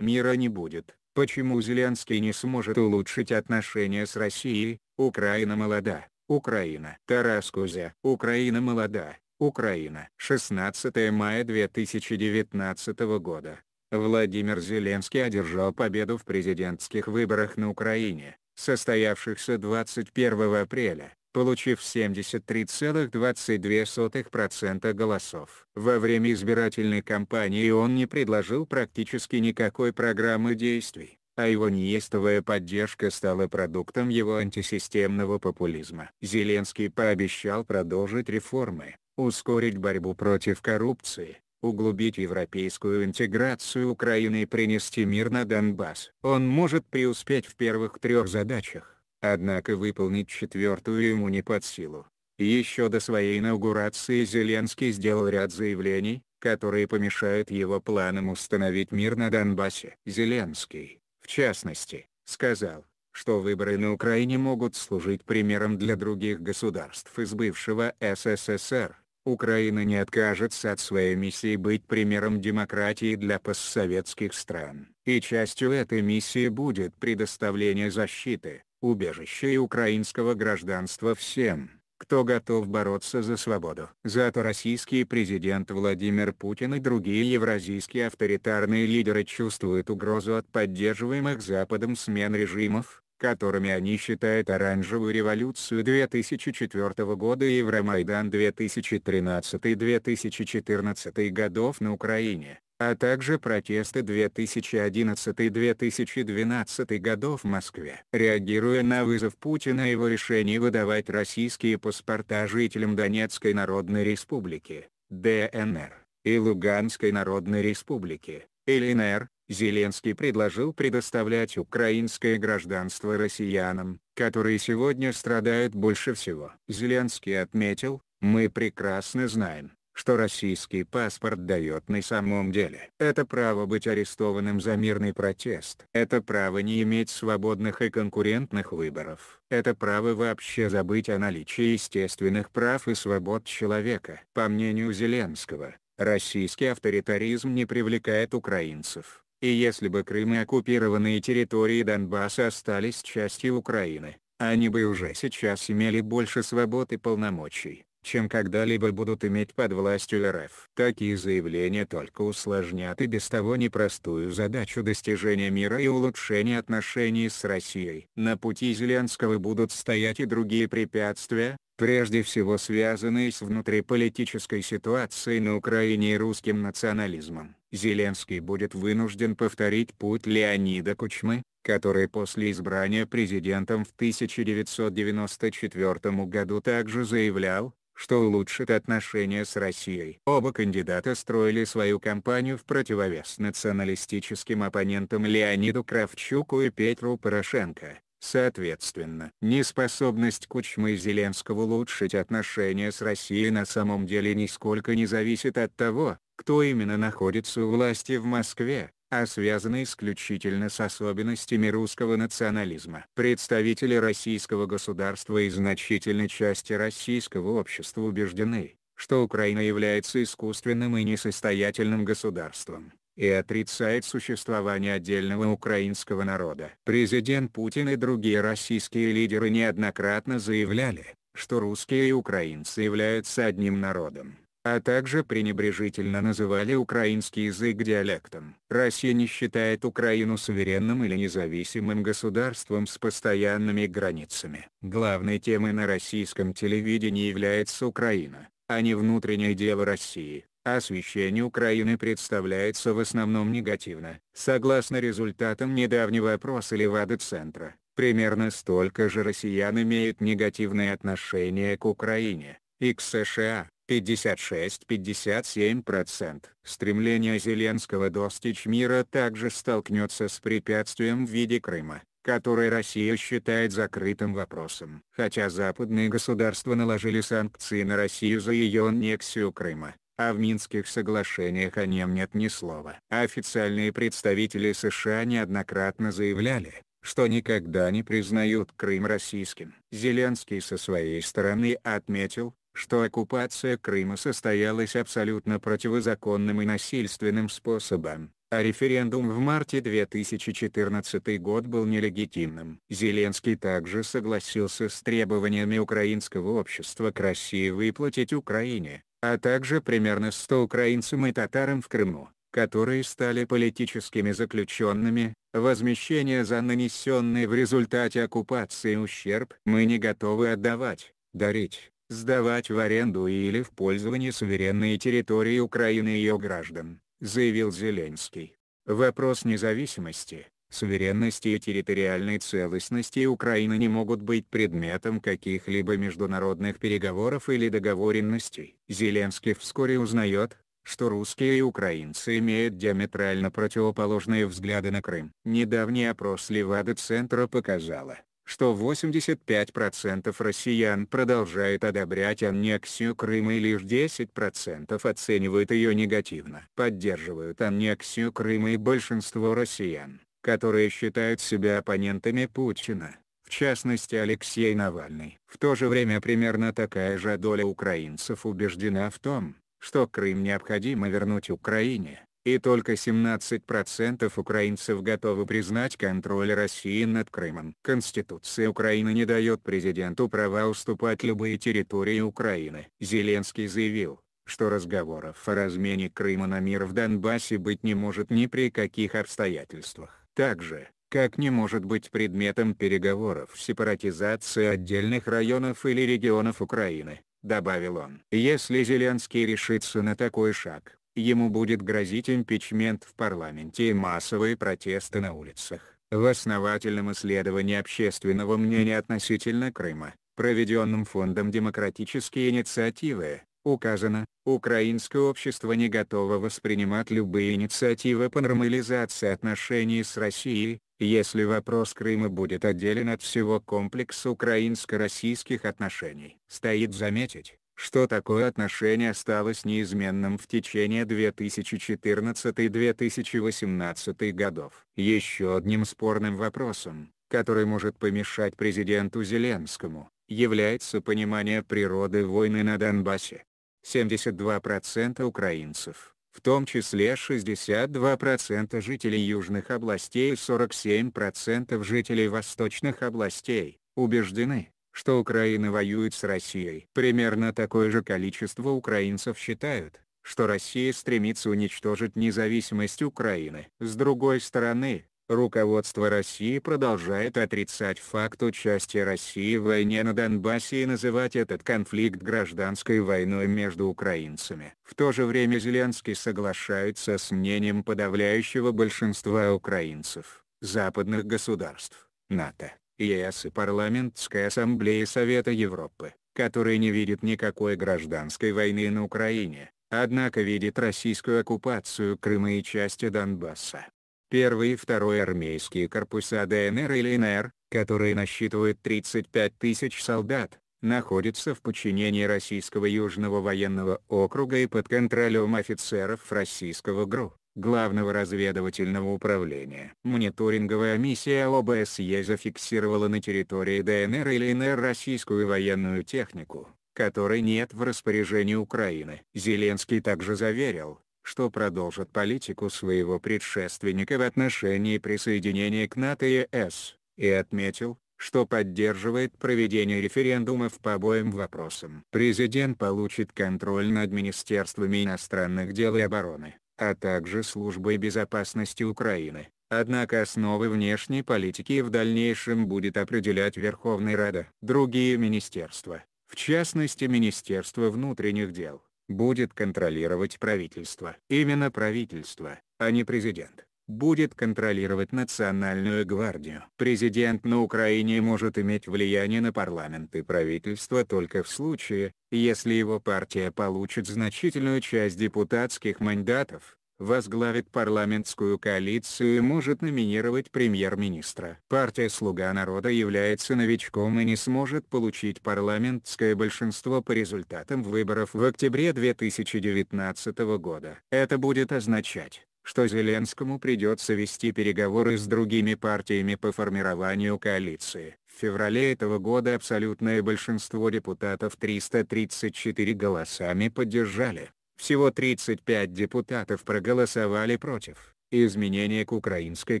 Мира не будет. Почему Зеленский не сможет улучшить отношения с Россией? Украина молода. Украина. Тарас Кузя. Украина молода. Украина. 16 мая 2019 года. Владимир Зеленский одержал победу в президентских выборах на Украине, состоявшихся 21 апреля получив 73,22% голосов. Во время избирательной кампании он не предложил практически никакой программы действий, а его неистовая поддержка стала продуктом его антисистемного популизма. Зеленский пообещал продолжить реформы, ускорить борьбу против коррупции, углубить европейскую интеграцию Украины и принести мир на Донбасс. Он может преуспеть в первых трех задачах Однако выполнить четвертую ему не под силу. Еще до своей инаугурации Зеленский сделал ряд заявлений, которые помешают его планам установить мир на Донбассе. Зеленский, в частности, сказал, что выборы на Украине могут служить примером для других государств из бывшего СССР. Украина не откажется от своей миссии быть примером демократии для постсоветских стран. И частью этой миссии будет предоставление защиты, убежище и украинского гражданства всем, кто готов бороться за свободу. Зато российский президент Владимир Путин и другие евразийские авторитарные лидеры чувствуют угрозу от поддерживаемых Западом смен режимов, которыми они считают оранжевую революцию 2004 года и Евромайдан 2013-2014 годов на Украине а также протесты 2011-2012 годов в Москве. Реагируя на вызов Путина и его решение выдавать российские паспорта жителям Донецкой Народной Республики, ДНР, и Луганской Народной Республики, ЛНР, Зеленский предложил предоставлять украинское гражданство россиянам, которые сегодня страдают больше всего. Зеленский отметил, мы прекрасно знаем, что российский паспорт дает на самом деле. Это право быть арестованным за мирный протест. Это право не иметь свободных и конкурентных выборов. Это право вообще забыть о наличии естественных прав и свобод человека. По мнению Зеленского, российский авторитаризм не привлекает украинцев. И если бы Крым и оккупированные территории Донбасса остались частью Украины, они бы уже сейчас имели больше свобод и полномочий чем когда-либо будут иметь под властью РФ. Такие заявления только усложнят и без того непростую задачу достижения мира и улучшения отношений с Россией. На пути Зеленского будут стоять и другие препятствия, прежде всего связанные с внутриполитической ситуацией на Украине и русским национализмом. Зеленский будет вынужден повторить путь Леонида Кучмы, который после избрания президентом в 1994 году также заявлял, что улучшит отношения с Россией. Оба кандидата строили свою кампанию в противовес националистическим оппонентам Леониду Кравчуку и Петру Порошенко. Соответственно, неспособность Кучмы и Зеленского улучшить отношения с Россией на самом деле нисколько не зависит от того, кто именно находится у власти в Москве а связаны исключительно с особенностями русского национализма. Представители российского государства и значительной части российского общества убеждены, что Украина является искусственным и несостоятельным государством, и отрицает существование отдельного украинского народа. Президент Путин и другие российские лидеры неоднократно заявляли, что русские и украинцы являются одним народом а также пренебрежительно называли украинский язык диалектом. Россия не считает Украину суверенным или независимым государством с постоянными границами. Главной темой на российском телевидении является Украина, а не внутреннее дело России. Освещение Украины представляется в основном негативно. Согласно результатам недавнего опроса Левада-центра, примерно столько же россиян имеют негативное отношение к Украине и к США. 56-57%. Стремление Зеленского достичь мира также столкнется с препятствием в виде Крыма который Россия считает закрытым вопросом. Хотя западные государства наложили санкции на Россию за ее аннексию Крыма, а в Минских соглашениях о нем нет ни слова. Официальные представители США неоднократно заявляли, что никогда не признают Крым российским. Зеленский со своей стороны отметил, что оккупация Крыма состоялась абсолютно противозаконным и насильственным способом, а референдум в марте 2014 год был нелегитимным. Зеленский также согласился с требованиями украинского общества к России выплатить Украине, а также примерно 100 украинцам и татарам в Крыму, которые стали политическими заключенными, возмещение за нанесенный в результате оккупации ущерб мы не готовы отдавать, дарить сдавать в аренду или в пользование суверенные территории Украины и ее граждан, заявил Зеленский. Вопрос независимости, суверенности и территориальной целостности Украины не могут быть предметом каких-либо международных переговоров или договоренностей. Зеленский вскоре узнает, что русские и украинцы имеют диаметрально противоположные взгляды на Крым. Недавний опрос Левада-центра показала, что 85% россиян продолжает одобрять аннексию Крыма и лишь 10% оценивают ее негативно. Поддерживают аннексию Крыма и большинство россиян, которые считают себя оппонентами Путина, в частности Алексей Навальный. В то же время примерно такая же доля украинцев убеждена в том, что Крым необходимо вернуть Украине, и только 17% украинцев готовы признать контроль России над Крымом. Конституция Украины не дает президенту права уступать любые территории Украины. Зеленский заявил, что разговоров о размене Крыма на мир в Донбассе быть не может ни при каких обстоятельствах. Также, как не может быть предметом переговоров сепаратизация отдельных районов или регионов Украины, добавил он. Если Зеленский решится на такой шаг, ему будет грозить импичмент в парламенте и массовые протесты на улицах. В основательном исследовании общественного мнения относительно Крыма, проведенном Фондом демократические инициативы, указано, украинское общество не готово воспринимать любые инициативы по нормализации отношений с Россией, если вопрос Крыма будет отделен от всего комплекса украинско-российских отношений. Стоит заметить, что такое отношение осталось неизменным в течение 2014-2018 годов. Еще одним спорным вопросом, который может помешать президенту Зеленскому, является понимание природы войны на Донбассе. 72% украинцев, в том числе 62% жителей южных областей и 47% жителей восточных областей, убеждены, что Украина воюет с Россией. Примерно такое же количество украинцев считают, что Россия стремится уничтожить независимость Украины. С другой стороны, руководство России продолжает отрицать факт участия России в войне на Донбассе и называть этот конфликт гражданской войной между украинцами. В то же время Зеленский соглашается с мнением подавляющего большинства украинцев, западных государств, НАТО ЕС и Парламентская ассамблея Совета Европы, который не видит никакой гражданской войны на Украине, однако видит российскую оккупацию Крыма и части Донбасса. Первый и второй армейские корпуса ДНР и ЛНР, которые насчитывают 35 тысяч солдат, находятся в подчинении Российского Южного военного округа и под контролем офицеров российского ГРУ. Главного разведывательного управления. Мониторинговая миссия ОБСЕ зафиксировала на территории ДНР или НР российскую военную технику, которой нет в распоряжении Украины. Зеленский также заверил, что продолжит политику своего предшественника в отношении присоединения к НАТО и ЕС, и отметил, что поддерживает проведение референдумов по обоим вопросам. Президент получит контроль над Министерствами иностранных дел и обороны а также службой безопасности Украины. Однако основы внешней политики в дальнейшем будет определять Верховная Рада. Другие министерства, в частности Министерство внутренних дел, будет контролировать правительство. Именно правительство, а не президент будет контролировать Национальную гвардию. Президент на Украине может иметь влияние на парламент и правительство только в случае, если его партия получит значительную часть депутатских мандатов, возглавит парламентскую коалицию и может номинировать премьер-министра. Партия «Слуга народа» является новичком и не сможет получить парламентское большинство по результатам выборов в октябре 2019 года. Это будет означать, что Зеленскому придется вести переговоры с другими партиями по формированию коалиции. В феврале этого года абсолютное большинство депутатов 334 голосами поддержали. Всего 35 депутатов проголосовали против изменения к Украинской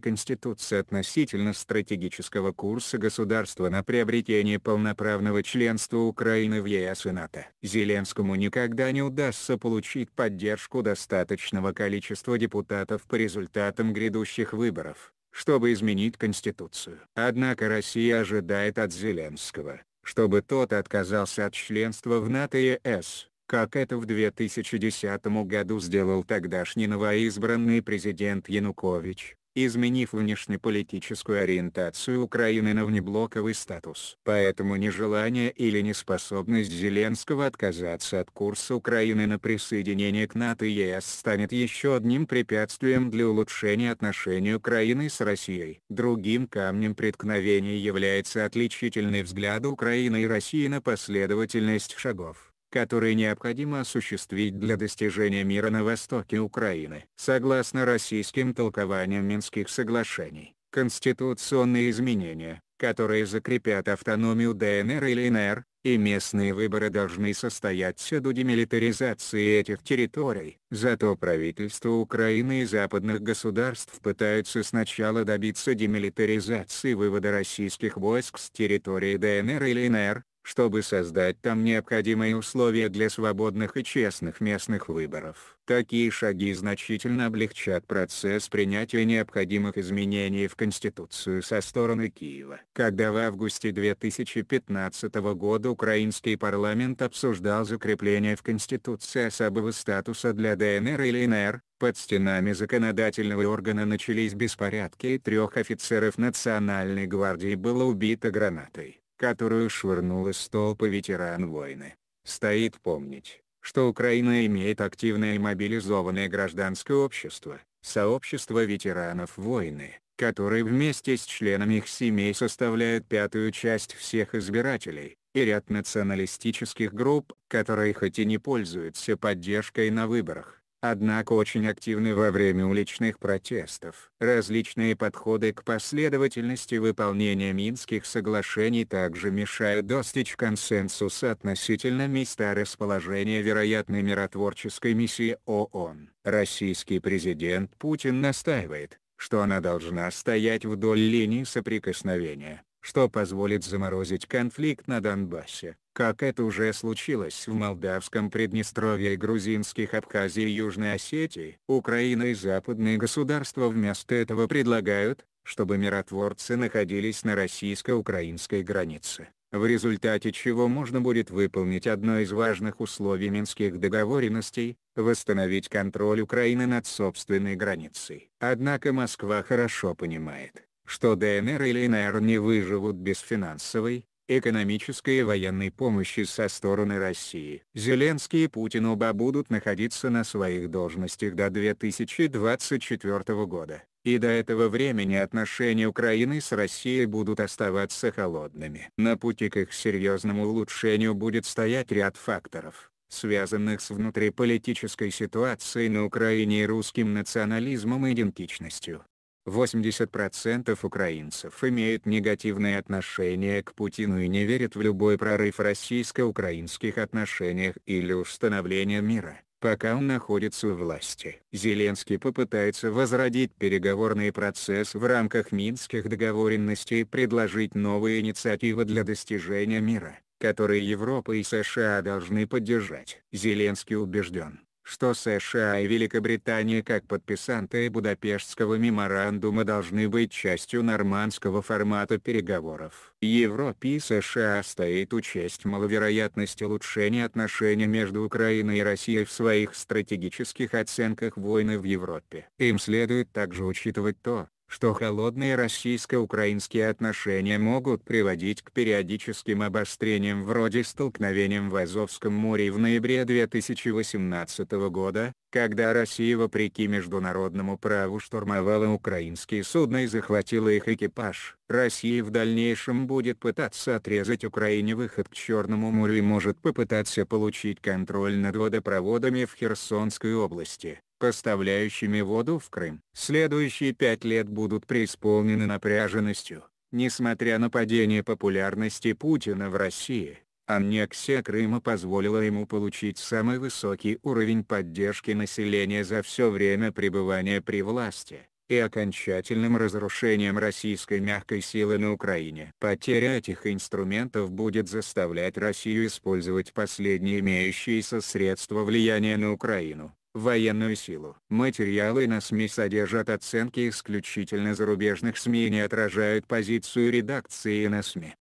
Конституции относительно стратегического курса государства на приобретение полноправного членства Украины в ЕС и НАТО. Зеленскому никогда не удастся получить поддержку достаточного количества депутатов по результатам грядущих выборов, чтобы изменить Конституцию. Однако Россия ожидает от Зеленского, чтобы тот отказался от членства в НАТО и ЕС как это в 2010 году сделал тогдашний новоизбранный президент Янукович, изменив внешнеполитическую ориентацию Украины на внеблоковый статус. Поэтому нежелание или неспособность Зеленского отказаться от курса Украины на присоединение к НАТО и ЕС станет еще одним препятствием для улучшения отношений Украины с Россией. Другим камнем преткновения является отличительный взгляд Украины и России на последовательность шагов которые необходимо осуществить для достижения мира на востоке Украины. Согласно российским толкованиям Минских соглашений, конституционные изменения, которые закрепят автономию ДНР и ЛНР, и местные выборы должны состояться до демилитаризации этих территорий. Зато правительство Украины и западных государств пытаются сначала добиться демилитаризации вывода российских войск с территории ДНР и ЛНР, чтобы создать там необходимые условия для свободных и честных местных выборов. Такие шаги значительно облегчат процесс принятия необходимых изменений в Конституцию со стороны Киева. Когда в августе 2015 года украинский парламент обсуждал закрепление в Конституции особого статуса для ДНР или НР, под стенами законодательного органа начались беспорядки и трех офицеров Национальной гвардии было убито гранатой которую швырнула столпа ветеран войны. Стоит помнить, что Украина имеет активное и мобилизованное гражданское общество, сообщество ветеранов войны, которые вместе с членами их семей составляют пятую часть всех избирателей, и ряд националистических групп, которые хоть и не пользуются поддержкой на выборах, однако очень активны во время уличных протестов. Различные подходы к последовательности выполнения Минских соглашений также мешают достичь консенсуса относительно места расположения вероятной миротворческой миссии ООН. Российский президент Путин настаивает, что она должна стоять вдоль линии соприкосновения, что позволит заморозить конфликт на Донбассе, как это уже случилось в Молдавском Приднестровье и грузинских Абхазии и Южной Осетии. Украина и западные государства вместо этого предлагают, чтобы миротворцы находились на российско-украинской границе, в результате чего можно будет выполнить одно из важных условий Минских договоренностей – восстановить контроль Украины над собственной границей. Однако Москва хорошо понимает, что ДНР или НР не выживут без финансовой, экономической и военной помощи со стороны России. Зеленский и Путин оба будут находиться на своих должностях до 2024 года, и до этого времени отношения Украины с Россией будут оставаться холодными. На пути к их серьезному улучшению будет стоять ряд факторов связанных с внутриполитической ситуацией на Украине и русским национализмом и идентичностью. 80% украинцев имеют негативное отношение к Путину и не верят в любой прорыв в российско-украинских отношениях или установление мира, пока он находится у власти. Зеленский попытается возродить переговорный процесс в рамках минских договоренностей и предложить новые инициативы для достижения мира которые Европа и США должны поддержать. Зеленский убежден, что США и Великобритания как подписанты Будапештского меморандума должны быть частью нормандского формата переговоров. Европе и США стоит учесть маловероятность улучшения отношений между Украиной и Россией в своих стратегических оценках войны в Европе. Им следует также учитывать то, что холодные российско-украинские отношения могут приводить к периодическим обострениям вроде столкновением в Азовском море в ноябре 2018 года, когда Россия вопреки международному праву штурмовала украинские судна и захватила их экипаж. Россия в дальнейшем будет пытаться отрезать Украине выход к Черному морю и может попытаться получить контроль над водопроводами в Херсонской области поставляющими воду в Крым. Следующие пять лет будут преисполнены напряженностью, несмотря на падение популярности Путина в России. Аннексия Крыма позволила ему получить самый высокий уровень поддержки населения за все время пребывания при власти, и окончательным разрушением российской мягкой силы на Украине. Потеря этих инструментов будет заставлять Россию использовать последние имеющиеся средства влияния на Украину военную силу. Материалы на СМИ содержат оценки исключительно зарубежных СМИ и не отражают позицию редакции на СМИ.